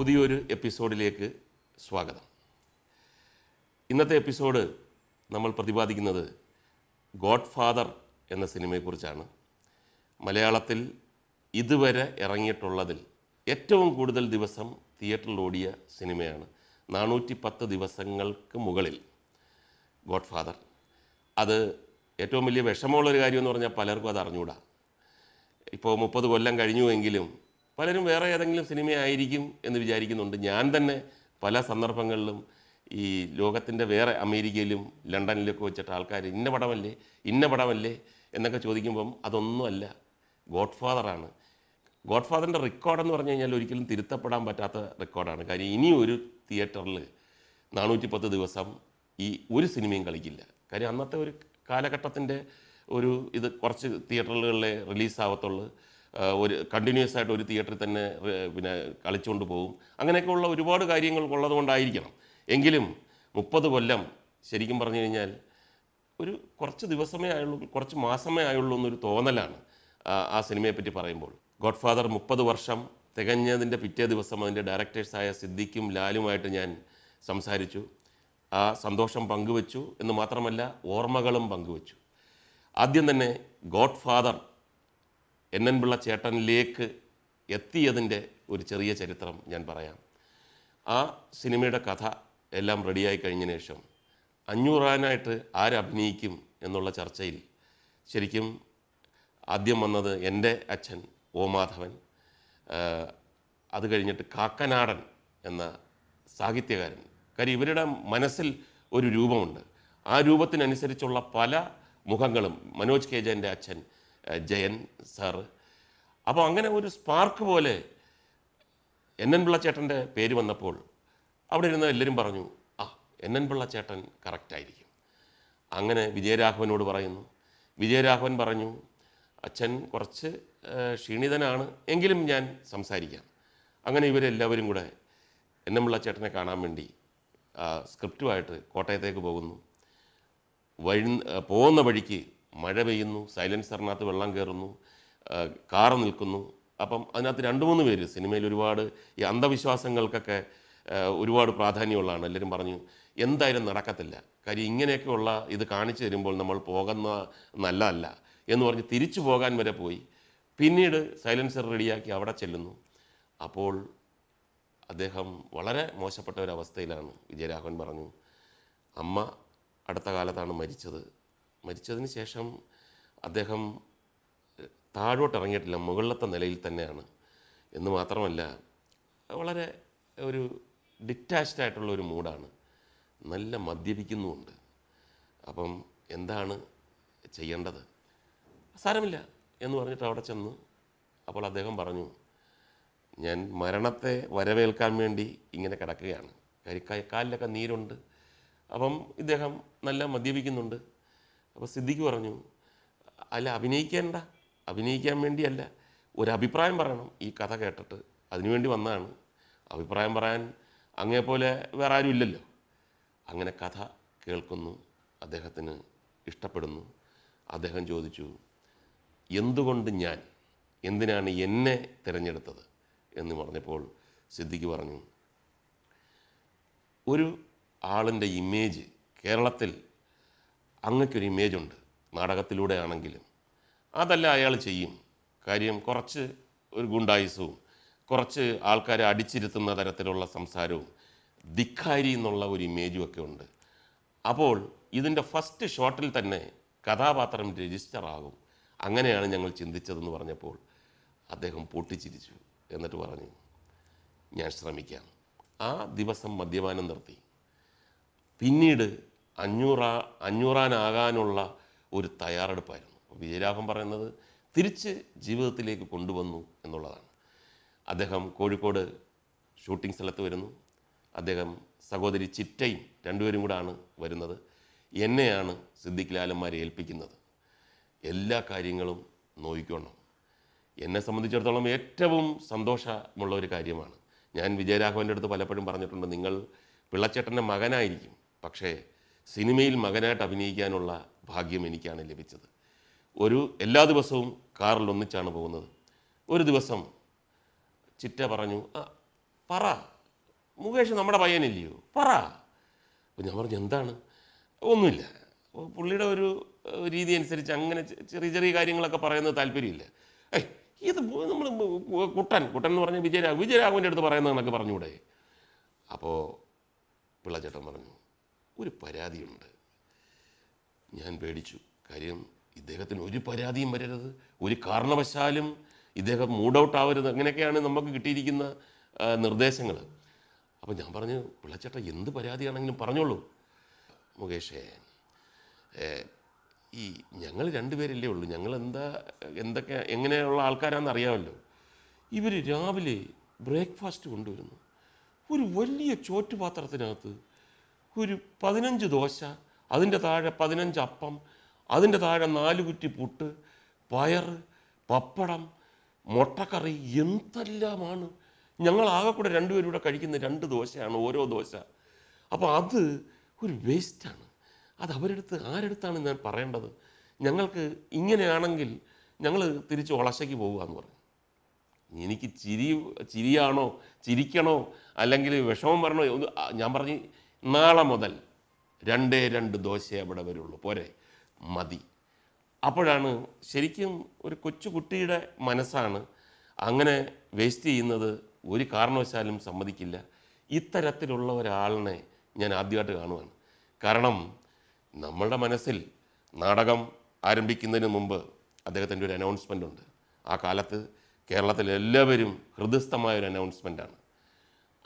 പുതിയൊരു എപ്പിസോഡിലേക്ക് സ്വാഗതം ഇന്നത്തെ എപ്പിസോഡ് നമ്മൾ പ്രതിപാദിക്കുന്നത് ഗോഡ് ഫാദർ എന്ന സിനിമയെക്കുറിച്ചാണ് മലയാളത്തിൽ ഇതുവരെ ഇറങ്ങിയിട്ടുള്ളതിൽ ഏറ്റവും കൂടുതൽ ദിവസം തിയേറ്ററിൽ ഓടിയ സിനിമയാണ് നാനൂറ്റി പത്ത് ദിവസങ്ങൾക്ക് മുകളിൽ ഗോഡ് ഫാദർ അത് ഏറ്റവും വലിയ വിഷമമുള്ളൊരു കാര്യമെന്ന് പറഞ്ഞാൽ പലർക്കും അത് അറിഞ്ഞുകൂടാ ഇപ്പോൾ മുപ്പത് കൊല്ലം കഴിഞ്ഞുവെങ്കിലും പലരും വേറെ ഏതെങ്കിലും സിനിമയായിരിക്കും എന്ന് വിചാരിക്കുന്നുണ്ട് ഞാൻ തന്നെ പല സന്ദർഭങ്ങളിലും ഈ ലോകത്തിൻ്റെ വേറെ അമേരിക്കയിലും ലണ്ടനിലൊക്കെ വെച്ചിട്ട് ആൾക്കാർ ഇന്ന പടമല്ലേ ഇന്ന പടമല്ലേ എന്നൊക്കെ ചോദിക്കുമ്പം അതൊന്നുമല്ല ഗോഡ് ഫാദറാണ് ഗോഡ് ഫാദറിൻ്റെ റെക്കോർഡെന്ന് പറഞ്ഞു കഴിഞ്ഞാൽ ഒരിക്കലും തിരുത്തപ്പെടാൻ പറ്റാത്ത റെക്കോർഡാണ് കാര്യം ഇനി ഒരു തിയേറ്ററിൽ നാനൂറ്റി പത്ത് ദിവസം ഈ ഒരു സിനിമയും കളിക്കില്ല കാര്യം അന്നത്തെ ഒരു കാലഘട്ടത്തിൻ്റെ ഒരു ഇത് കുറച്ച് തിയേറ്ററുകളിലെ റിലീസാവത്തുള്ളൂ ഒരു കണ്ടിന്യൂസ് ആയിട്ട് ഒരു തിയേറ്ററിൽ തന്നെ പിന്നെ കളിച്ചുകൊണ്ട് പോകും അങ്ങനെയൊക്കെയുള്ള ഒരുപാട് കാര്യങ്ങൾ ഉള്ളതുകൊണ്ടായിരിക്കണം എങ്കിലും മുപ്പത് കൊല്ലം ശരിക്കും പറഞ്ഞു കഴിഞ്ഞാൽ ഒരു കുറച്ച് ദിവസമേ ആയുള്ളൂ കുറച്ച് മാസമേ ആയുള്ളൂ എന്നൊരു തോന്നലാണ് ആ സിനിമയെപ്പറ്റി പറയുമ്പോൾ ഗോഡ് ഫാദർ മുപ്പത് വർഷം തികഞ്ഞതിൻ്റെ പിറ്റേ ദിവസം അതിൻ്റെ ഡയറക്ടേഴ്സായ സിദ്ദിഖും ലാലുമായിട്ട് ഞാൻ സംസാരിച്ചു ആ സന്തോഷം പങ്കുവച്ചു എന്ന് മാത്രമല്ല ഓർമ്മകളും പങ്കുവച്ചു ആദ്യം തന്നെ Godfather N N Pillai ചേട്ടനിലേക്ക് എത്തിയതിൻ്റെ ഒരു ചെറിയ ചരിത്രം ഞാൻ പറയാം ആ സിനിമയുടെ കഥ എല്ലാം റെഡിയായി കഴിഞ്ഞതിന് ശേഷം അഞ്ഞൂറാനായിട്ട് ആരഭിനയിക്കും എന്നുള്ള ചർച്ചയിൽ ശരിക്കും ആദ്യം വന്നത് എൻ്റെ അച്ഛൻ ഓ മാധവൻ അത് കഴിഞ്ഞിട്ട് കാക്കനാടൻ എന്ന സാഹിത്യകാരൻ കാര്യം ഇവരുടെ മനസ്സിൽ ഒരു രൂപമുണ്ട് ആ രൂപത്തിനനുസരിച്ചുള്ള പല മുഖങ്ങളും മനോജ് കേജൻ്റെ അച്ഛൻ ജയൻ സാറ് അപ്പോൾ അങ്ങനെ ഒരു സ്പാർക്ക് പോലെ എൻ എൻ പിള്ള ചേട്ടൻ്റെ പേര് വന്നപ്പോൾ അവിടെ ഇരുന്ന് എല്ലാവരും പറഞ്ഞു ആ എൻ എൻ പിള്ള ചേട്ടൻ കറക്റ്റായിരിക്കും അങ്ങനെ വിജയരാഘവനോട് പറയുന്നു വിജയരാഘവൻ പറഞ്ഞു അച്ഛൻ കുറച്ച് ക്ഷീണിതനാണ് എങ്കിലും ഞാൻ സംസാരിക്കാം അങ്ങനെ ഇവരെല്ലാവരും കൂടെ എൻ എൻ പിള്ള ചേട്ടനെ കാണാൻ വേണ്ടി സ്ക്രിപ്റ്റുമായിട്ട് കോട്ടയത്തേക്ക് പോകുന്നു വഴി പോകുന്ന വഴിക്ക് മഴ പെയ്യുന്നു സൈലൻസറിനകത്ത് വെള്ളം കയറുന്നു കാറ് നിൽക്കുന്നു അപ്പം അതിനകത്ത് രണ്ട് മൂന്ന് പേര് സിനിമയിൽ ഒരുപാട് ഈ അന്ധവിശ്വാസങ്ങൾക്കൊക്കെ ഒരുപാട് പ്രാധാന്യമുള്ളതാണ് എല്ലാവരും പറഞ്ഞു എന്തായാലും നടക്കത്തില്ല കാര്യം ഇങ്ങനെയൊക്കെയുള്ള ഇത് കാണിച്ചു തരുമ്പോൾ നമ്മൾ പോകുന്ന നല്ലതല്ല എന്ന് പറഞ്ഞ് തിരിച്ചു പോകാൻ വരെ പോയി പിന്നീട് സൈലൻസർ റെഡിയാക്കി അവിടെ ചെല്ലുന്നു അപ്പോൾ അദ്ദേഹം വളരെ മോശപ്പെട്ട ഒരവസ്ഥയിലാണ് വിജയരാഘവൻ പറഞ്ഞു അമ്മ അടുത്ത കാലത്താണ് മരിച്ചത് മരിച്ചതിന് ശേഷം അദ്ദേഹം താഴോട്ട് ഇറങ്ങിയിട്ടില്ല മുകളിലത്തെ നിലയിൽ തന്നെയാണ് എന്ന് മാത്രമല്ല വളരെ ഒരു ഡിറ്റാച്ച്ഡ് ആയിട്ടുള്ള ഒരു മൂഡാണ് നല്ല മദ്യപിക്കുന്നുമുണ്ട് അപ്പം എന്താണ് ചെയ്യേണ്ടത് സാരമില്ല എന്ന് പറഞ്ഞിട്ട് അവിടെ ചെന്ന് അപ്പോൾ അദ്ദേഹം പറഞ്ഞു ഞാൻ മരണത്തെ വരവേൽക്കാൻ വേണ്ടി ഇങ്ങനെ കിടക്കുകയാണ് കരിക്കാലിലൊക്കെ നീരുണ്ട് അപ്പം ഇദ്ദേഹം നല്ല മദ്യപിക്കുന്നുണ്ട് അപ്പോൾ സിദ്ദിഖ് പറഞ്ഞു അല്ല അഭിനയിക്കേണ്ട അഭിനയിക്കാൻ വേണ്ടിയല്ല ഒരു അഭിപ്രായം പറയണം ഈ കഥ കേട്ടിട്ട് അതിനുവേണ്ടി വന്നതാണ് അഭിപ്രായം പറയാൻ അങ്ങേപ്പോലെ വേറെ ആരും ഇല്ലല്ലോ അങ്ങനെ കഥ കേൾക്കുന്നു അദ്ദേഹത്തിന് ഇഷ്ടപ്പെടുന്നു അദ്ദേഹം ചോദിച്ചു എന്തുകൊണ്ട് ഞാൻ എന്തിനാണ് എന്നെ തിരഞ്ഞെടുത്തത് എന്ന് പറഞ്ഞപ്പോൾ സിദ്ദിഖ് പറഞ്ഞു ഒരു ആളിൻ്റെ ഇമേജ് കേരളത്തിൽ അങ്ങക്കൊരു ഉണ്ട് നാടകത്തിലൂടെ ആണെങ്കിലും അതല്ല അയാൾ ചെയ്യും കാര്യം കുറച്ച് ഒരു ഗുണ്ടായുസവും കുറച്ച് ആൾക്കാരെ അടിച്ചിരുത്തുന്ന തരത്തിലുള്ള സംസാരവും ധിക്കാരി എന്നുള്ള ഒരു ഇമേജും ഒക്കെ ഉണ്ട് അപ്പോൾ ഇതിൻ്റെ ഫസ്റ്റ് ഷോട്ടിൽ തന്നെ കഥാപാത്രം രജിസ്റ്റർ ആകും അങ്ങനെയാണ് ഞങ്ങൾ ചിന്തിച്ചതെന്ന് പറഞ്ഞപ്പോൾ അദ്ദേഹം പൊട്ടിച്ചിരിച്ചു എന്നിട്ട് പറഞ്ഞു ഞാൻ ശ്രമിക്കാം ആ ദിവസം മദ്യപാനം നിർത്തി പിന്നീട് അഞ്ഞൂറ അഞ്ഞൂറാനാകാനുള്ള ഒരു തയ്യാറെടുപ്പായിരുന്നു വിജയരാഘവൻ പറയുന്നത് തിരിച്ച് ജീവിതത്തിലേക്ക് കൊണ്ടുവന്നു എന്നുള്ളതാണ് അദ്ദേഹം കോഴിക്കോട് ഷൂട്ടിംഗ് സ്ഥലത്ത് വരുന്നു അദ്ദേഹം സഹോദരി ചിറ്റയും രണ്ടുപേരും കൂടാണ് വരുന്നത് എന്നെയാണ് സിദ്ദിഖ് ലാലന്മാരെ ഏൽപ്പിക്കുന്നത് എല്ലാ കാര്യങ്ങളും നോയിക്കൊള്ളണം എന്നെ സംബന്ധിച്ചിടത്തോളം ഏറ്റവും സന്തോഷമുള്ള ഒരു കാര്യമാണ് ഞാൻ വിജയരാഘവൻ്റെ അടുത്ത് പലപ്പോഴും പറഞ്ഞിട്ടുണ്ട് നിങ്ങൾ പിള്ളച്ചേട്ടൻ്റെ മകനായിരിക്കും പക്ഷേ സിനിമയിൽ മകനായിട്ട് അഭിനയിക്കാനുള്ള ഭാഗ്യം എനിക്കാണ് ലഭിച്ചത് ഒരു എല്ലാ ദിവസവും കാറിൽ ഒന്നിച്ചാണ് പോകുന്നത് ഒരു ദിവസം ചിറ്റ പറഞ്ഞു ആ പറ മുകേഷ് നമ്മുടെ പയ്യനില്ലയോ പറ അപ്പോൾ ഞാൻ പറഞ്ഞു എന്താണ് ഒന്നുമില്ല പുള്ളിയുടെ ഒരു രീതി അനുസരിച്ച് അങ്ങനെ ചെറിയ ചെറിയ കാര്യങ്ങളൊക്കെ പറയുന്നത് താല്പര്യമില്ല ഏയ് ഇത് നമ്മൾ കുട്ടൻ കുട്ടൻ എന്ന് പറഞ്ഞാൽ വിജയരാഘവൻ വിജയരാഘവൻ്റെ അടുത്ത് പറയുന്നതെന്നൊക്കെ പറഞ്ഞുകൂടെ അപ്പോൾ പിള്ളച്ചേട്ടൻ പറഞ്ഞു ഒരു പരാതിയുണ്ട് ഞാൻ പേടിച്ചു കാര്യം ഇദ്ദേഹത്തിന് ഒരു പരാതിയും വരരുത് ഒരു കാരണവശാലും ഇദ്ദേഹം മൂഡ് ഔട്ട് ആവരുത് അങ്ങനെയൊക്കെയാണ് നമുക്ക് കിട്ടിയിരിക്കുന്ന നിർദ്ദേശങ്ങൾ അപ്പോൾ ഞാൻ പറഞ്ഞു പിള്ളച്ചേട്ട എന്ത് പരാതിയാണെങ്കിലും പറഞ്ഞോളൂ മുകേഷേ ഈ ഞങ്ങൾ രണ്ടുപേരല്ലേ ഉള്ളൂ ഞങ്ങൾ എന്താ എന്തൊക്കെ എങ്ങനെയുള്ള ആൾക്കാരാണെന്ന് അറിയാമല്ലോ ഇവർ രാവിലെ ബ്രേക്ക്ഫാസ്റ്റ് കൊണ്ടുവരുന്നു ഒരു വലിയ ചോറ്റുപാത്രത്തിനകത്ത് ഒരു പതിനഞ്ച് ദോശ അതിൻ്റെ താഴെ പതിനഞ്ച് അപ്പം അതിൻ്റെ താഴെ നാല് കുറ്റി പുട്ട് പയർ പപ്പടം മുട്ടക്കറി എന്തെല്ലാമാണ് ഞങ്ങൾ കൂടെ രണ്ടുപേരും കൂടെ കഴിക്കുന്ന രണ്ട് ദോശയാണ് ഓരോ ദോശ അപ്പോൾ അത് ഒരു വേസ്റ്റാണ് അത് അവരെടുത്ത് ആരെടുത്താണ് ഞാൻ പറയേണ്ടത് ഞങ്ങൾക്ക് ഇങ്ങനെയാണെങ്കിൽ ഞങ്ങൾ തിരിച്ച് ഒളശയ്ക്ക് പോകുക എന്ന് പറഞ്ഞു എനിക്ക് ചിരി ചിരിയാണോ ചിരിക്കണോ അല്ലെങ്കിൽ വിഷമം വരണോ ഞാൻ പറഞ്ഞു നാളെ മുതൽ രണ്ടേ രണ്ട് ദോശ അവിടെ വരുള്ളൂ പോരെ മതി അപ്പോഴാണ് ശരിക്കും ഒരു കൊച്ചുകുട്ടിയുടെ മനസ്സാണ് അങ്ങനെ വേസ്റ്റ് ചെയ്യുന്നത് ഒരു കാരണവശാലും സമ്മതിക്കില്ല ഇത്തരത്തിലുള്ള ഒരാളിനെ ഞാൻ ആദ്യമായിട്ട് കാണുവാണ് കാരണം നമ്മളുടെ മനസ്സിൽ നാടകം ആരംഭിക്കുന്നതിന് മുമ്പ് അദ്ദേഹത്തിൻ്റെ ഒരു അനൗൺസ്മെൻ്റ് ഉണ്ട് ആ കാലത്ത് കേരളത്തിലെല്ലാവരും ഹൃദയസ്ഥമായ ഒരു അനൗൺസ്മെൻ്റാണ്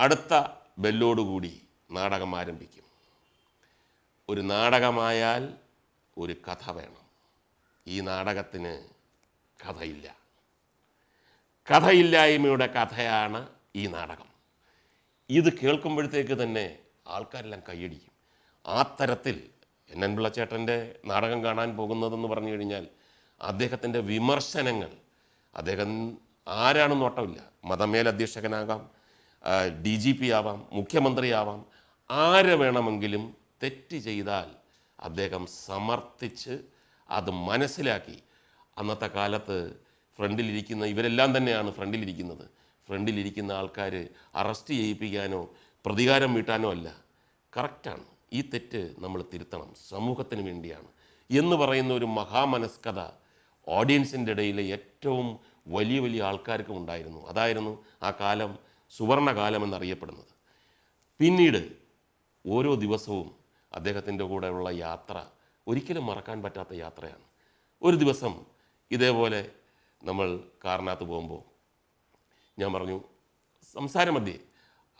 അടുത്ത ബെല്ലോടുകൂടി നാടകം ആരംഭിക്കും ഒരു നാടകമായാൽ ഒരു കഥ വേണം ഈ നാടകത്തിന് കഥയില്ല കഥയില്ലായ്മയുടെ കഥയാണ് ഈ നാടകം ഇത് കേൾക്കുമ്പോഴത്തേക്ക് തന്നെ ആൾക്കാരെല്ലാം കൈയടിക്കും ആ തരത്തിൽ എൻ എൻ പിള്ളച്ചേട്ടൻ്റെ നാടകം കാണാൻ പോകുന്നതെന്ന് പറഞ്ഞു കഴിഞ്ഞാൽ അദ്ദേഹത്തിൻ്റെ വിമർശനങ്ങൾ അദ്ദേഹം ആരാണെന്ന് നോട്ടമില്ല മതമേലധ്യക്ഷകനാകാം ഡി ജി പി ആവാം മുഖ്യമന്ത്രിയാവാം ആര് വേണമെങ്കിലും തെറ്റ് ചെയ്താൽ അദ്ദേഹം സമർത്ഥിച്ച് അത് മനസ്സിലാക്കി അന്നത്തെ കാലത്ത് ഫ്രണ്ടിലിരിക്കുന്ന ഇവരെല്ലാം തന്നെയാണ് ഫ്രണ്ടിലിരിക്കുന്നത് ഫ്രണ്ടിലിരിക്കുന്ന ആൾക്കാർ അറസ്റ്റ് ചെയ്യിപ്പിക്കാനോ പ്രതികാരം വീട്ടാനോ അല്ല കറക്റ്റാണ് ഈ തെറ്റ് നമ്മൾ തിരുത്തണം സമൂഹത്തിന് വേണ്ടിയാണ് എന്ന് പറയുന്ന ഒരു മഹാമനസ്കത ഓഡിയൻസിൻ്റെ ഇടയിലെ ഏറ്റവും വലിയ വലിയ ആൾക്കാർക്കും ഉണ്ടായിരുന്നു അതായിരുന്നു ആ കാലം സുവർണകാലം എന്നറിയപ്പെടുന്നത് പിന്നീട് ഓരോ ദിവസവും അദ്ദേഹത്തിൻ്റെ കൂടെയുള്ള യാത്ര ഒരിക്കലും മറക്കാൻ പറ്റാത്ത യാത്രയാണ് ഒരു ദിവസം ഇതേപോലെ നമ്മൾ കാറിനകത്ത് പോകുമ്പോൾ ഞാൻ പറഞ്ഞു സംസാരമധ്യേ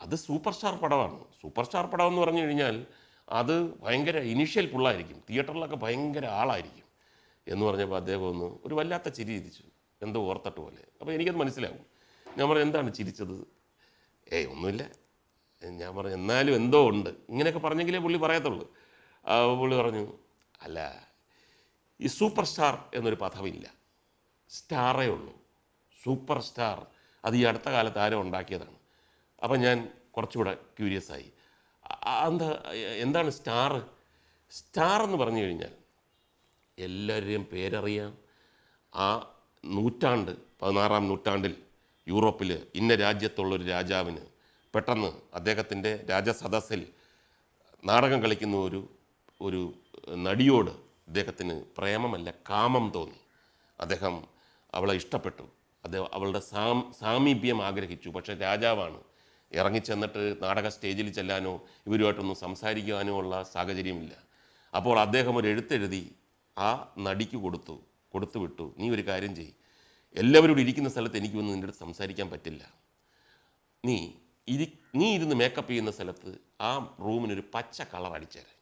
അത് സൂപ്പർ സ്റ്റാർ പടമാണ് സൂപ്പർ സ്റ്റാർ പടം എന്ന് പറഞ്ഞു കഴിഞ്ഞാൽ അത് ഭയങ്കര ഇനീഷ്യൽ പുള്ളായിരിക്കും തിയേറ്ററിലൊക്കെ ഭയങ്കര ആളായിരിക്കും എന്ന് പറഞ്ഞപ്പോൾ അദ്ദേഹം ഒന്ന് ഒരു വല്ലാത്ത ചിരി ചിരിച്ചു എന്തോ ഓർത്തട്ട് പോലെ അപ്പോൾ എനിക്കത് മനസ്സിലാവും ഞാൻ പറഞ്ഞു എന്താണ് ചിരിച്ചത് ഏയ് ഒന്നുമില്ല ഞാൻ പറഞ്ഞു എന്നാലും എന്തോ ഉണ്ട് ഇങ്ങനെയൊക്കെ പറഞ്ഞെങ്കിലേ പുള്ളി പറയത്തുള്ളൂ പുള്ളി പറഞ്ഞു അല്ല ഈ സൂപ്പർ സ്റ്റാർ എന്നൊരു പദമില്ല സ്റ്റാറേ ഉള്ളൂ സൂപ്പർ സ്റ്റാർ അത് ഈ അടുത്ത കാലത്ത് ആരോ ഉണ്ടാക്കിയതാണ് അപ്പം ഞാൻ കുറച്ചുകൂടെ ക്യൂരിയസ് ആയി എന്താ എന്താണ് സ്റ്റാർ സ്റ്റാർ എന്ന് പറഞ്ഞു കഴിഞ്ഞാൽ എല്ലാവരുടെയും പേരറിയാം ആ നൂറ്റാണ്ട് പതിനാറാം നൂറ്റാണ്ടിൽ യൂറോപ്പിൽ ഇന്ന രാജ്യത്തുള്ളൊരു രാജാവിന് പെട്ടെന്ന് അദ്ദേഹത്തിൻ്റെ രാജസദസ്സിൽ നാടകം കളിക്കുന്ന ഒരു ഒരു നടിയോട് അദ്ദേഹത്തിന് പ്രേമമല്ല കാമം തോന്നി അദ്ദേഹം അവളെ ഇഷ്ടപ്പെട്ടു അദ്ദേഹം അവളുടെ സാം സാമീപ്യം ആഗ്രഹിച്ചു പക്ഷേ രാജാവാണ് ഇറങ്ങിച്ചെന്നിട്ട് നാടക സ്റ്റേജിൽ ചെല്ലാനോ ഇവരുമായിട്ടൊന്നും സംസാരിക്കാനോ ഉള്ള സാഹചര്യമില്ല അപ്പോൾ അദ്ദേഹം ഒരു എഴുത്തെഴുതി ആ നടിക്ക് കൊടുത്തു കൊടുത്തു വിട്ടു നീ ഒരു കാര്യം ചെയ് എല്ലാവരോടും ഇരിക്കുന്ന സ്ഥലത്ത് എനിക്കൊന്നും നിന്റെ നിൻ്റെ അടുത്ത് സംസാരിക്കാൻ പറ്റില്ല നീ ഇരി നീ ഇരുന്ന് മേക്കപ്പ് ചെയ്യുന്ന സ്ഥലത്ത് ആ റൂമിനൊരു പച്ച കളർ അടിച്ചേരെ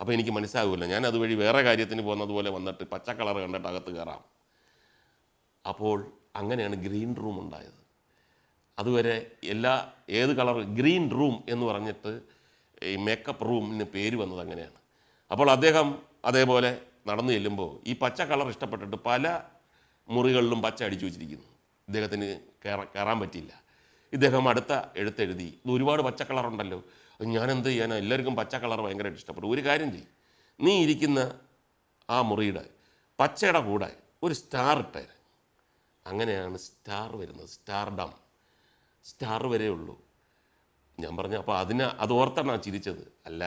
അപ്പോൾ എനിക്ക് മനസ്സിലാവില്ല ഞാൻ അതുവഴി വേറെ കാര്യത്തിന് പോകുന്നതുപോലെ വന്നിട്ട് പച്ച കളർ കണ്ടിട്ട് അകത്ത് കയറാം അപ്പോൾ അങ്ങനെയാണ് ഗ്രീൻ റൂം ഉണ്ടായത് അതുവരെ എല്ലാ ഏത് കളർ ഗ്രീൻ റൂം എന്ന് പറഞ്ഞിട്ട് ഈ മേക്കപ്പ് റൂമിന് പേര് വന്നത് അങ്ങനെയാണ് അപ്പോൾ അദ്ദേഹം അതേപോലെ നടന്നു ചെല്ലുമ്പോൾ ഈ പച്ച കളർ ഇഷ്ടപ്പെട്ടിട്ട് പല മുറികളിലും പച്ച അടിച്ചു വെച്ചിരിക്കുന്നു അദ്ദേഹത്തിന് കയറാൻ പറ്റിയില്ല ഇദ്ദേഹം അടുത്ത എഴുത്തെഴുതി ഇത് ഒരുപാട് പച്ച കളറുണ്ടല്ലോ അത് ഞാൻ എന്ത് ചെയ്യാനാ എല്ലാവർക്കും പച്ച കളർ ഭയങ്കരമായിട്ട് ഇഷ്ടപ്പെടും ഒരു കാര്യം ചെയ്യും നീ ഇരിക്കുന്ന ആ മുറിയുടെ പച്ചയുടെ കൂടെ ഒരു സ്റ്റാർ ഇട്ടേര് അങ്ങനെയാണ് സ്റ്റാർ വരുന്നത് സ്റ്റാർ ഡം സ്റ്റാർ വരെ ഉള്ളൂ ഞാൻ പറഞ്ഞു അപ്പോൾ അതിന് അത് ഓർത്താണ് ആ ചിരിച്ചത് അല്ല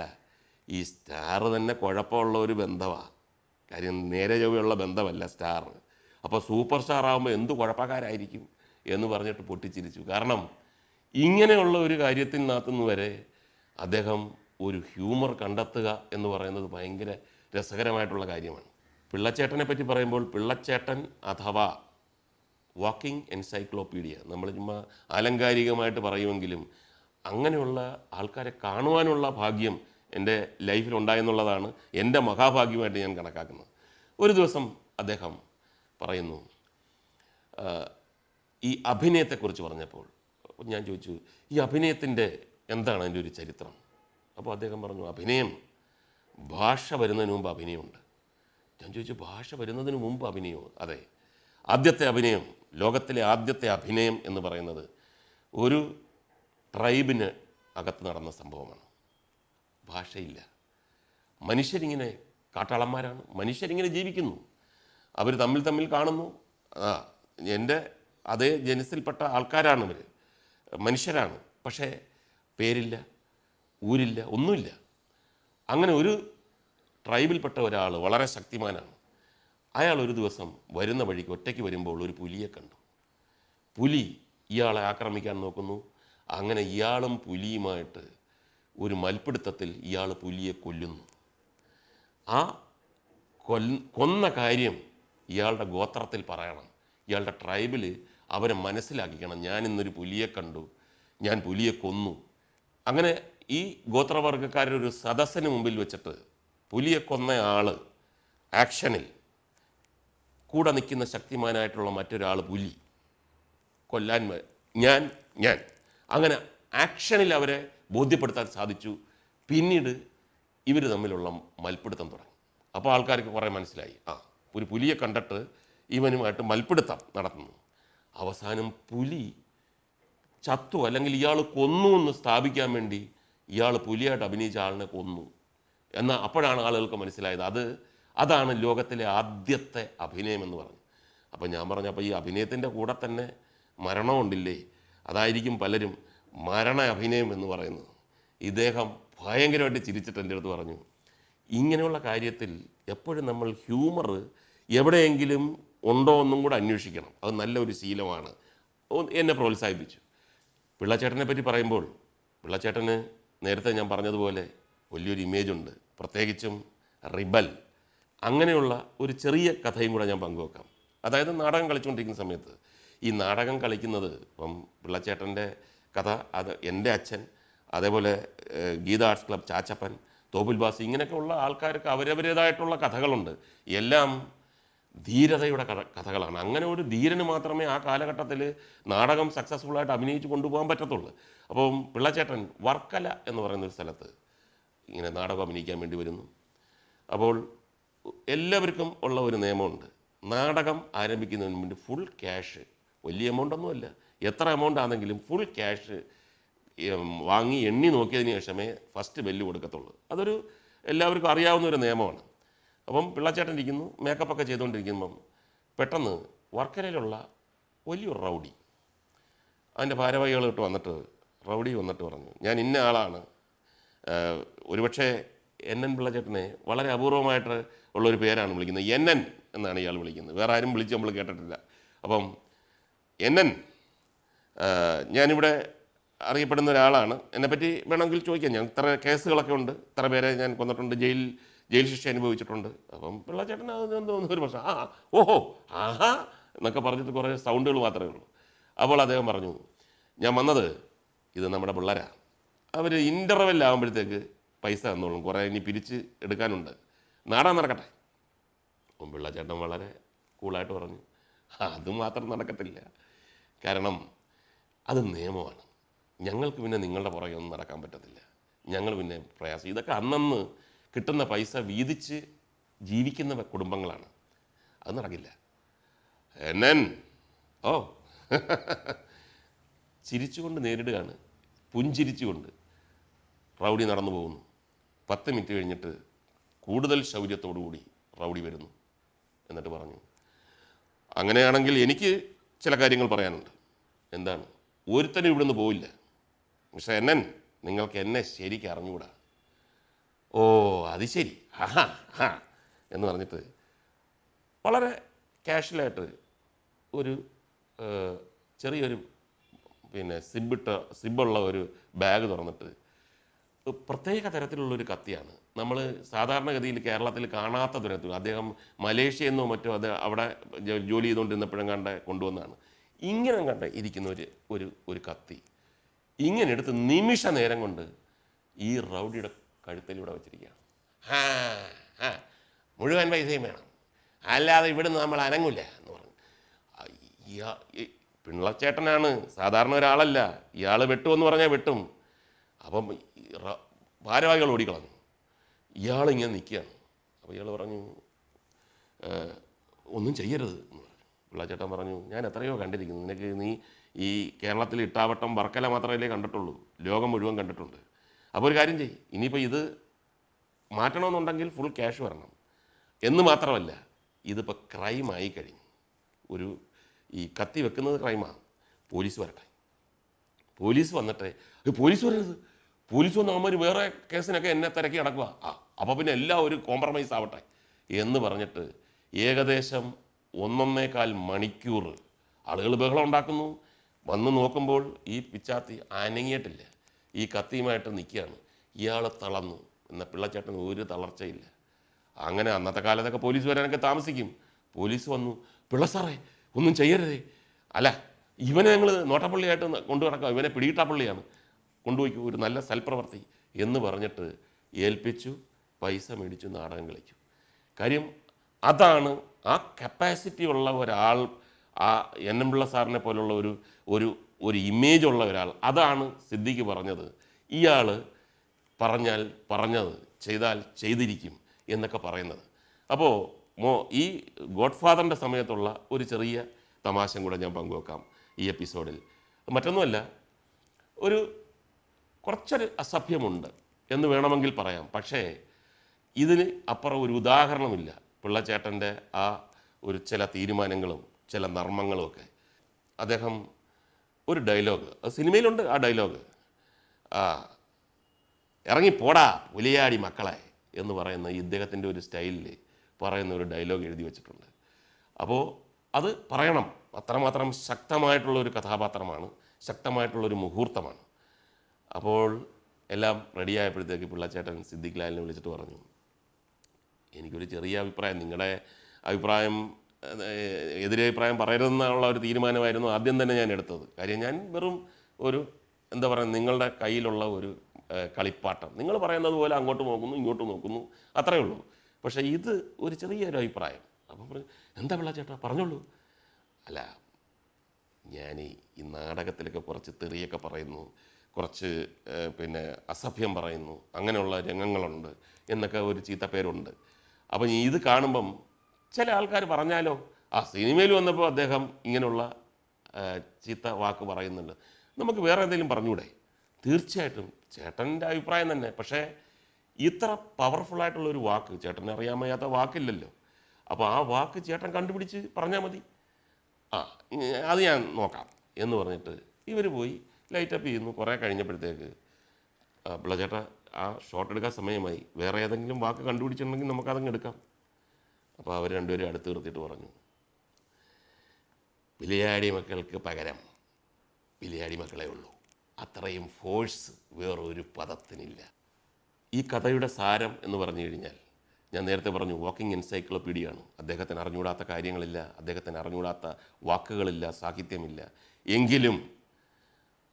ഈ സ്റ്റാർ തന്നെ കുഴപ്പമുള്ള ഒരു ബന്ധമാണ് കാര്യം നേരെ ചൊവ്വയുള്ള ബന്ധമല്ല സ്റ്റാർ അപ്പോൾ സൂപ്പർ സ്റ്റാർ ആകുമ്പോൾ എന്ത് കുഴപ്പക്കാരായിരിക്കും എന്ന് പറഞ്ഞിട്ട് പൊട്ടിച്ചിരിച്ചു കാരണം ഇങ്ങനെയുള്ള ഒരു കാര്യത്തിനകത്തുനിന്ന് വരെ അദ്ദേഹം ഒരു ഹ്യൂമർ കണ്ടെത്തുക എന്ന് പറയുന്നത് ഭയങ്കര രസകരമായിട്ടുള്ള കാര്യമാണ് പിള്ളച്ചേട്ടനെ പറ്റി പറയുമ്പോൾ പിള്ളച്ചേട്ടൻ അഥവാ വാക്കിംഗ് എൻസൈക്ലോപ്പീഡിയ നമ്മൾ ചുമ്മാ ആലങ്കാരികമായിട്ട് പറയുമെങ്കിലും അങ്ങനെയുള്ള ആൾക്കാരെ കാണുവാനുള്ള ഭാഗ്യം എൻ്റെ ലൈഫിൽ ഉണ്ടായെന്നുള്ളതാണ് എൻ്റെ മഹാഭാഗ്യമായിട്ട് ഞാൻ കണക്കാക്കുന്നത് ഒരു ദിവസം അദ്ദേഹം പറയുന്നു ഈ അഭിനയത്തെക്കുറിച്ച് പറഞ്ഞപ്പോൾ ഞാൻ ചോദിച്ചു ഈ അഭിനയത്തിൻ്റെ എന്താണ് അതിൻ്റെ ഒരു ചരിത്രം അപ്പോൾ അദ്ദേഹം പറഞ്ഞു അഭിനയം ഭാഷ വരുന്നതിന് മുമ്പ് അഭിനയമുണ്ട് ഞാൻ ചോദിച്ചു ഭാഷ വരുന്നതിന് മുമ്പ് അഭിനയവും അതെ ആദ്യത്തെ അഭിനയം ലോകത്തിലെ ആദ്യത്തെ അഭിനയം എന്ന് പറയുന്നത് ഒരു ട്രൈബിന് അകത്ത് നടന്ന സംഭവമാണ് ഭാഷയില്ല മനുഷ്യരിങ്ങനെ കാട്ടാളന്മാരാണ് മനുഷ്യരിങ്ങനെ ജീവിക്കുന്നു അവർ തമ്മിൽ തമ്മിൽ കാണുന്നു ആ എൻ്റെ അതേ ജനസിൽപ്പെട്ട ആൾക്കാരാണ് ഇവർ മനുഷ്യരാണ് പക്ഷേ പേരില്ല ഊരില്ല ഒന്നുമില്ല അങ്ങനെ ഒരു ട്രൈബിൽപ്പെട്ട ഒരാൾ വളരെ ശക്തിമാനാണ് അയാൾ ഒരു ദിവസം വരുന്ന വഴിക്ക് ഒറ്റയ്ക്ക് വരുമ്പോൾ ഒരു പുലിയെ കണ്ടു പുലി ഇയാളെ ആക്രമിക്കാൻ നോക്കുന്നു അങ്ങനെ ഇയാളും പുലിയുമായിട്ട് ഒരു മൽപിടുത്തത്തിൽ ഇയാൾ പുലിയെ കൊല്ലുന്നു ആ കൊല്ല കൊന്ന കാര്യം ഇയാളുടെ ഗോത്രത്തിൽ പറയണം ഇയാളുടെ ട്രൈബിൽ അവരെ മനസ്സിലാക്കിക്കണം ഞാൻ ഇന്നൊരു പുലിയെ കണ്ടു ഞാൻ പുലിയെ കൊന്നു അങ്ങനെ ഈ ഗോത്രവർഗക്കാരുടെ ഒരു സദസ്സിന് മുമ്പിൽ വെച്ചിട്ട് പുലിയെ കൊന്ന ആൾ ആക്ഷനിൽ കൂടെ നിൽക്കുന്ന ശക്തിമാനായിട്ടുള്ള മറ്റൊരാൾ പുലി കൊല്ലാൻ ഞാൻ ഞാൻ അങ്ങനെ ആക്ഷനിൽ അവരെ ബോധ്യപ്പെടുത്താൻ സാധിച്ചു പിന്നീട് ഇവർ തമ്മിലുള്ള മൽപ്പിടുത്തം തുടങ്ങി അപ്പോൾ ആൾക്കാർക്ക് കുറേ മനസ്സിലായി ആ ഒരു പുലിയെ കണ്ടിട്ട് ഇവനുമായിട്ട് മൽപ്പിടുത്തം നടത്തുന്നു അവസാനം പുലി ചത്തു അല്ലെങ്കിൽ ഇയാൾ കൊന്നു എന്ന് സ്ഥാപിക്കാൻ വേണ്ടി ഇയാൾ പുലിയായിട്ട് അഭിനയിച്ച ആളിനെ കൊന്നു എന്നാൽ അപ്പോഴാണ് ആളുകൾക്ക് മനസ്സിലായത് അത് അതാണ് ലോകത്തിലെ ആദ്യത്തെ അഭിനയം എന്ന് പറഞ്ഞു അപ്പോൾ ഞാൻ പറഞ്ഞു അപ്പോൾ ഈ അഭിനയത്തിൻ്റെ കൂടെ തന്നെ മരണമുണ്ടില്ലേ അതായിരിക്കും പലരും മരണ അഭിനയം എന്ന് പറയുന്നത് ഇദ്ദേഹം ഭയങ്കരമായിട്ട് ചിരിച്ചിട്ട് എൻ്റെ അടുത്ത് പറഞ്ഞു ഇങ്ങനെയുള്ള കാര്യത്തിൽ എപ്പോഴും നമ്മൾ ഹ്യൂമർ എവിടെയെങ്കിലും ഉണ്ടോ എന്നും കൂടെ അന്വേഷിക്കണം അത് നല്ലൊരു ശീലമാണ് എന്നെ പ്രോത്സാഹിപ്പിച്ചു പിള്ളച്ചേട്ടനെ പറ്റി പറയുമ്പോൾ പിള്ളച്ചേട്ടന് നേരത്തെ ഞാൻ പറഞ്ഞതുപോലെ വലിയൊരു ഇമേജ് ഉണ്ട് പ്രത്യേകിച്ചും റിബൽ അങ്ങനെയുള്ള ഒരു ചെറിയ കഥയും കൂടെ ഞാൻ പങ്കുവെക്കാം അതായത് നാടകം കളിച്ചുകൊണ്ടിരിക്കുന്ന സമയത്ത് ഈ നാടകം കളിക്കുന്നത് ഇപ്പം പിള്ളച്ചേട്ടൻ്റെ കഥ അത് എൻ്റെ അച്ഛൻ അതേപോലെ ഗീത ആർട്സ് ക്ലബ് ചാച്ചപ്പൻ തോപ്പുൽ ബാസി ഇങ്ങനെയൊക്കെ ഉള്ള ആൾക്കാർക്ക് അവരവരേതായിട്ടുള്ള കഥകളുണ്ട് എല്ലാം ധീരതയുടെ കഥകളാണ് അങ്ങനെ ഒരു ധീരന് മാത്രമേ ആ കാലഘട്ടത്തിൽ നാടകം സക്സസ്ഫുള്ളായിട്ട് അഭിനയിച്ച് കൊണ്ടുപോകാൻ പറ്റത്തുള്ളൂ അപ്പം പിള്ളച്ചേട്ടൻ വർക്കല എന്ന് പറയുന്ന ഒരു സ്ഥലത്ത് ഇങ്ങനെ നാടകം അഭിനയിക്കാൻ വേണ്ടി വരുന്നു അപ്പോൾ എല്ലാവർക്കും ഉള്ള ഒരു നിയമമുണ്ട് നാടകം ആരംഭിക്കുന്നതിന് മുൻപ് ഫുൾ ക്യാഷ് വലിയ എമൗണ്ട് ഒന്നുമല്ല എത്ര എമൗണ്ട് ആണെങ്കിലും ഫുൾ ക്യാഷ് വാങ്ങി എണ്ണി നോക്കിയതിന് ശേഷമേ ഫസ്റ്റ് ബെല്ല് കൊടുക്കത്തുള്ളൂ അതൊരു എല്ലാവർക്കും അറിയാവുന്ന ഒരു നിയമമാണ് അപ്പം പിള്ളാച്ചേട്ടൻ ഇരിക്കുന്നു മേക്കപ്പൊക്കെ ചെയ്തുകൊണ്ടിരിക്കുമ്പം പെട്ടെന്ന് വർക്കരയിലുള്ള വലിയൊരു റൗഡി അതിൻ്റെ ഭാരവാഹികളോട്ട് വന്നിട്ട് റൗഡി വന്നിട്ട് പറഞ്ഞു ഞാൻ ഇന്ന ആളാണ് ഒരുപക്ഷെ എൻ എൻ പിള്ളച്ചേട്ടനെ വളരെ അപൂർവമായിട്ട് ഉള്ളൊരു പേരാണ് വിളിക്കുന്നത് എൻ എൻ എന്നാണ് ഇയാൾ വിളിക്കുന്നത് വേറെ ആരും വിളിച്ച് നമ്മൾ കേട്ടിട്ടില്ല അപ്പം എൻ എൻ ഞാനിവിടെ അറിയപ്പെടുന്ന ഒരാളാണ് എന്നെപ്പറ്റി വേണമെങ്കിൽ ചോദിക്കാം ഞാൻ ഇത്ര കേസുകളൊക്കെ ഉണ്ട് ഇത്ര പേരെ ഞാൻ കൊന്നിട്ടുണ്ട് ജയിലിൽ ജയിൽ ശിക്ഷ അനുഭവിച്ചിട്ടുണ്ട് അപ്പം പിള്ളച്ചേട്ടൻ തോന്നുന്നു ഒരു പ്രശ്നം ആ ഓഹോ ആഹാ എന്നൊക്കെ പറഞ്ഞിട്ട് കുറേ സൗണ്ടുകൾ മാത്രമേ ഉള്ളൂ അപ്പോൾ അദ്ദേഹം പറഞ്ഞു ഞാൻ വന്നത് ഇത് നമ്മുടെ പിള്ളേരാണ് അവർ ഇൻ്റർവെല്ലാകുമ്പോഴത്തേക്ക് പൈസ തന്നോളും കുറേ ഇനി പിരിച്ച് എടുക്കാനുണ്ട് നാടാൻ നടക്കട്ടെ പിള്ളേച്ചേട്ടൻ വളരെ കൂളായിട്ട് പറഞ്ഞു അത് മാത്രം നടക്കത്തില്ല കാരണം അത് നിയമമാണ് ഞങ്ങൾക്ക് പിന്നെ നിങ്ങളുടെ പുറകെ ഒന്നും നടക്കാൻ പറ്റത്തില്ല ഞങ്ങൾ പിന്നെ പ്രയാസം ഇതൊക്കെ അന്നന്ന് കിട്ടുന്ന പൈസ വീതിച്ച് ജീവിക്കുന്ന കുടുംബങ്ങളാണ് അത് നടക്കില്ല എന്നൻ ഓ ചിരിച്ചുകൊണ്ട് നേരിടുകയാണ് പുഞ്ചിരിച്ചുകൊണ്ട് റൗഡി നടന്നു പോകുന്നു പത്ത് മിനിറ്റ് കഴിഞ്ഞിട്ട് കൂടുതൽ കൂടി റൗഡി വരുന്നു എന്നിട്ട് പറഞ്ഞു അങ്ങനെയാണെങ്കിൽ എനിക്ക് ചില കാര്യങ്ങൾ പറയാനുണ്ട് എന്താണ് ഒരുത്തനും ഇവിടുന്ന് പോയില്ല പക്ഷേ എൻ നിങ്ങൾക്ക് എന്നെ ശരിക്കും അറിഞ്ഞുകൂടാ ഓ അത് ശരി ഹാ ഹാ എന്ന് പറഞ്ഞിട്ട് വളരെ കാഷ്വലായിട്ട് ഒരു ചെറിയൊരു പിന്നെ സിബിട്ട സിബുള്ള ഒരു ബാഗ് തുറന്നിട്ട് പ്രത്യേക തരത്തിലുള്ളൊരു കത്തിയാണ് നമ്മൾ സാധാരണഗതിയിൽ കേരളത്തിൽ കാണാത്ത തരത്തിൽ അദ്ദേഹം മലേഷ്യ എന്നോ മറ്റോ അത് അവിടെ ജോലി ചെയ്തുകൊണ്ടിരുന്നപ്പോഴും കണ്ട കൊണ്ടുവന്നാണ് ഇങ്ങനെ കണ്ട ഇരിക്കുന്ന ഒരു ഒരു ഒരു കത്തി ഇങ്ങനെ എടുത്ത് നിമിഷ നേരം കൊണ്ട് ഈ റൗഡിയുടെ കഴുത്തിലൂടെ വെച്ചിരിക്കുകയാണ് മുഴുവൻ പൈസയും വേണം അല്ലാതെ ഇവിടുന്ന് നമ്മൾ അനങ്ങൂല്ല എന്ന് പറഞ്ഞു ഇയാ പിള്ളച്ചേട്ടനാണ് സാധാരണ ഒരാളല്ല ഇയാൾ എന്ന് പറഞ്ഞാൽ വെട്ടും അപ്പം ഭാരവാഹികൾ ഓടിക്കളഞ്ഞു ഇയാളിങ്ങനെ നിൽക്കുകയാണ് അപ്പോൾ ഇയാൾ പറഞ്ഞു ഒന്നും ചെയ്യരുത് എന്ന് പറഞ്ഞു പിള്ളച്ചേട്ടൻ പറഞ്ഞു ഞാൻ എത്രയോ കണ്ടിരിക്കുന്നു നിനക്ക് നീ ഈ കേരളത്തിൽ ഇട്ടാവട്ടം വർക്കല മാത്രമല്ലേ കണ്ടിട്ടുള്ളൂ ലോകം മുഴുവൻ കണ്ടിട്ടുണ്ട് അപ്പോൾ ഒരു കാര്യം ചെയ്യും ഇനിയിപ്പോൾ ഇത് മാറ്റണമെന്നുണ്ടെങ്കിൽ ഫുൾ ക്യാഷ് വരണം എന്ന് മാത്രമല്ല ഇതിപ്പോൾ ക്രൈമായി കഴിഞ്ഞു ഒരു ഈ കത്തി വെക്കുന്നത് ക്രൈമാണ് പോലീസ് വരട്ടെ പോലീസ് വന്നിട്ട് പോലീസ് വരരുത് പോലീസ് വന്ന് അവന്മാർ വേറെ കേസിനൊക്കെ എന്നെ തിരക്കി അടക്കുക ആ അപ്പോൾ പിന്നെ എല്ലാം ഒരു കോംപ്രമൈസ് ആവട്ടെ എന്ന് പറഞ്ഞിട്ട് ഏകദേശം ഒന്നൊന്നേകാൽ മണിക്കൂർ ആളുകൾ ബഹളം ഉണ്ടാക്കുന്നു വന്ന് നോക്കുമ്പോൾ ഈ പിച്ചാത്തി അനങ്ങിയിട്ടില്ല ഈ കത്തിയുമായിട്ട് നിൽക്കുകയാണ് ഇയാളെ തളന്നു എന്ന പിള്ളച്ചേട്ടൻ ഒരു തളർച്ചയില്ല അങ്ങനെ അന്നത്തെ കാലത്തൊക്കെ പോലീസ് വരാനൊക്കെ താമസിക്കും പോലീസ് വന്നു പിള്ള സാറേ ഒന്നും ചെയ്യരുതേ അല്ല ഇവനെ ഞങ്ങൾ നോട്ടപ്പള്ളിയായിട്ട് കൊണ്ടു നടക്കാം ഇവനെ പള്ളിയാണ് കൊണ്ടുപോയി ഒരു നല്ല സൽപ്രവർത്തി എന്ന് പറഞ്ഞിട്ട് ഏൽപ്പിച്ചു പൈസ മേടിച്ചു നാടകം കളിച്ചു കാര്യം അതാണ് ആ കപ്പാസിറ്റി ഉള്ള ഒരാൾ ആ എൻ എം പിള്ള സാറിനെ പോലുള്ള ഒരു ഒരു ഒരു ഇമേജ് ഉള്ള ഒരാൾ അതാണ് സിദ്ദിഖ് പറഞ്ഞത് ഇയാൾ പറഞ്ഞാൽ പറഞ്ഞത് ചെയ്താൽ ചെയ്തിരിക്കും എന്നൊക്കെ പറയുന്നത് അപ്പോൾ മോ ഈ ഫാദറിൻ്റെ സമയത്തുള്ള ഒരു ചെറിയ തമാശം കൂടെ ഞാൻ പങ്കുവെക്കാം ഈ എപ്പിസോഡിൽ മറ്റൊന്നുമല്ല ഒരു കുറച്ചൊരു അസഭ്യമുണ്ട് എന്ന് വേണമെങ്കിൽ പറയാം പക്ഷേ ഇതിന് അപ്പുറം ഒരു ഉദാഹരണമില്ല പിള്ളച്ചേട്ടൻ്റെ ആ ഒരു ചില തീരുമാനങ്ങളും ചില നർമ്മങ്ങളുമൊക്കെ അദ്ദേഹം ഒരു ഡയലോഗ് അത് സിനിമയിലുണ്ട് ആ ഡയലോഗ് ആ ഇറങ്ങിപ്പോടാ പുലിയാടി മക്കളെ എന്ന് പറയുന്ന ഇദ്ദേഹത്തിൻ്റെ ഒരു സ്റ്റൈലിൽ പറയുന്ന ഒരു ഡയലോഗ് എഴുതി വെച്ചിട്ടുണ്ട് അപ്പോൾ അത് പറയണം അത്രമാത്രം ശക്തമായിട്ടുള്ള ഒരു കഥാപാത്രമാണ് ശക്തമായിട്ടുള്ളൊരു മുഹൂർത്തമാണ് അപ്പോൾ എല്ലാം റെഡിയായപ്പോഴത്തേക്ക് പിള്ളച്ചേട്ടൻ സിദ്ദിഖ് ലാലിനെ വിളിച്ചിട്ട് പറഞ്ഞു എനിക്കൊരു ചെറിയ അഭിപ്രായം നിങ്ങളുടെ അഭിപ്രായം എതിരഭിപ്രായം പറയരുതെന്നുള്ള ഒരു തീരുമാനമായിരുന്നു ആദ്യം തന്നെ ഞാൻ എടുത്തത് കാര്യം ഞാൻ വെറും ഒരു എന്താ പറയുക നിങ്ങളുടെ കയ്യിലുള്ള ഒരു കളിപ്പാട്ടം നിങ്ങൾ പറയുന്നത് പോലെ അങ്ങോട്ട് നോക്കുന്നു ഇങ്ങോട്ട് നോക്കുന്നു അത്രയേ ഉള്ളൂ പക്ഷേ ഇത് ഒരു ചെറിയൊരു അഭിപ്രായം അപ്പോൾ പറഞ്ഞു എന്താ പിള്ള ചേട്ടാ പറഞ്ഞോളൂ അല്ല ഞാൻ ഈ നാടകത്തിലൊക്കെ കുറച്ച് തെറിയൊക്കെ പറയുന്നു കുറച്ച് പിന്നെ അസഭ്യം പറയുന്നു അങ്ങനെയുള്ള രംഗങ്ങളുണ്ട് എന്നൊക്കെ ഒരു ചീത്തപ്പേരുണ്ട് അപ്പം ഇത് കാണുമ്പം ചില ആൾക്കാർ പറഞ്ഞാലോ ആ സിനിമയിൽ വന്നപ്പോൾ അദ്ദേഹം ഇങ്ങനെയുള്ള ചീത്ത വാക്ക് പറയുന്നുണ്ട് നമുക്ക് വേറെ എന്തെങ്കിലും പറഞ്ഞൂടെ തീർച്ചയായിട്ടും ചേട്ടൻ്റെ അഭിപ്രായം തന്നെ പക്ഷേ ഇത്ര പവർഫുള്ളായിട്ടുള്ളൊരു ഒരു വാക്ക് ചേട്ടനെ അറിയാൻ വയ്യാത്ത വാക്കില്ലല്ലോ അപ്പോൾ ആ വാക്ക് ചേട്ടൻ കണ്ടുപിടിച്ച് പറഞ്ഞാൽ മതി ആ അത് ഞാൻ നോക്കാം എന്ന് പറഞ്ഞിട്ട് ഇവർ പോയി ലൈറ്റപ്പ് ചെയ്യുന്നു കുറേ കഴിഞ്ഞപ്പോഴത്തേക്ക് പിള്ളചേട്ട ആ ഷോട്ട് എടുക്കാൻ സമയമായി വേറെ ഏതെങ്കിലും വാക്ക് കണ്ടുപിടിച്ചിട്ടുണ്ടെങ്കിൽ നമുക്കതങ്ങ് എടുക്കാം അപ്പോൾ അവർ രണ്ടുപേരും അടുത്ത് നിർത്തിയിട്ട് പറഞ്ഞു വിലയാടി മക്കൾക്ക് പകരം വിലയാടി മക്കളെ ഉള്ളൂ അത്രയും ഫോഴ്സ് വേറൊരു പദത്തിനില്ല ഈ കഥയുടെ സാരം എന്ന് പറഞ്ഞു കഴിഞ്ഞാൽ ഞാൻ നേരത്തെ പറഞ്ഞു വാക്കിംഗ് എൻസൈക്ലോപീഡിയാണ് അദ്ദേഹത്തിന് അറിഞ്ഞുകൂടാത്ത കാര്യങ്ങളില്ല അദ്ദേഹത്തിന് അറിഞ്ഞുകൂടാത്ത വാക്കുകളില്ല സാഹിത്യമില്ല എങ്കിലും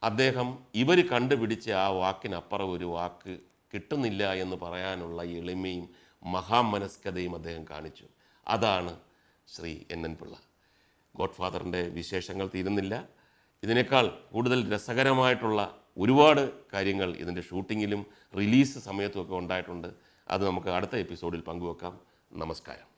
അദ്ദേഹം ഇവർ കണ്ടുപിടിച്ച ആ വാക്കിനപ്പുറം ഒരു വാക്ക് കിട്ടുന്നില്ല എന്ന് പറയാനുള്ള എളിമയും മഹാമനസ്കതയും അദ്ദേഹം കാണിച്ചു അതാണ് ശ്രീ എൻ എൻ പിള്ള ഗോഡ് ഫാദറിൻ്റെ വിശേഷങ്ങൾ തീരുന്നില്ല ഇതിനേക്കാൾ കൂടുതൽ രസകരമായിട്ടുള്ള ഒരുപാട് കാര്യങ്ങൾ ഇതിൻ്റെ ഷൂട്ടിങ്ങിലും റിലീസ് സമയത്തുമൊക്കെ ഉണ്ടായിട്ടുണ്ട് അത് നമുക്ക് അടുത്ത എപ്പിസോഡിൽ പങ്കുവെക്കാം നമസ്കാരം